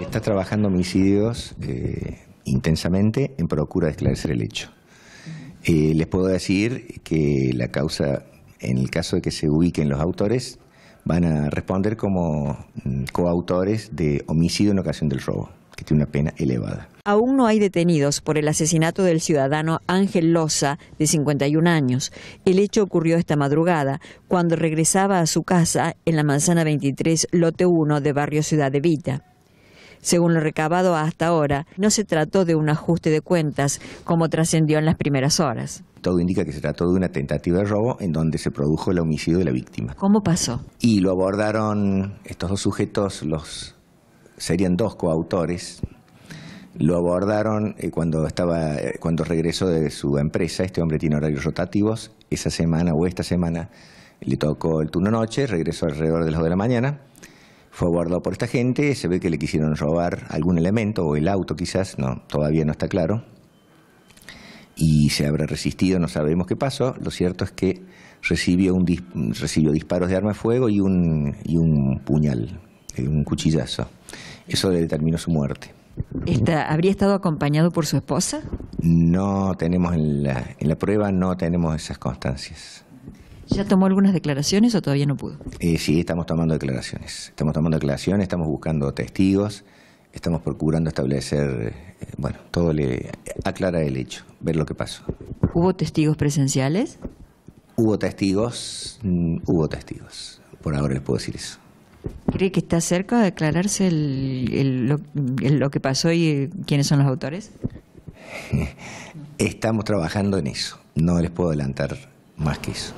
Está trabajando homicidios eh, intensamente en procura de esclarecer el hecho. Eh, les puedo decir que la causa, en el caso de que se ubiquen los autores, van a responder como mm, coautores de homicidio en ocasión del robo, que tiene una pena elevada. Aún no hay detenidos por el asesinato del ciudadano Ángel Loza, de 51 años. El hecho ocurrió esta madrugada, cuando regresaba a su casa en la manzana 23, lote 1 de barrio Ciudad de Vita. Según lo recabado hasta ahora, no se trató de un ajuste de cuentas como trascendió en las primeras horas. Todo indica que se trató de una tentativa de robo en donde se produjo el homicidio de la víctima. ¿Cómo pasó? Y lo abordaron estos dos sujetos, los serían dos coautores, lo abordaron eh, cuando estaba eh, cuando regresó de su empresa, este hombre tiene horarios rotativos, esa semana o esta semana le tocó el turno noche, regresó alrededor de las 2 de la mañana fue abordado por esta gente, se ve que le quisieron robar algún elemento, o el auto quizás, no, todavía no está claro, y se habrá resistido, no sabemos qué pasó, lo cierto es que recibió, recibió disparos de arma de fuego y un, y un puñal, eh, un cuchillazo. Eso le determinó su muerte. ¿Habría estado acompañado por su esposa? No tenemos en la, en la prueba, no tenemos esas constancias. ¿Ya tomó algunas declaraciones o todavía no pudo? sí, estamos tomando declaraciones. Estamos tomando declaraciones, estamos buscando testigos, estamos procurando establecer, eh, bueno, todo le aclara el hecho, ver lo que pasó. ¿Hubo testigos presenciales? Hubo testigos, mm, hubo testigos. Por ahora les puedo decir eso. ¿Cree que está cerca de aclararse lo, que pasó y eh, quiénes son los autores? Estamos trabajando en eso. No les puedo adelantar más que eso.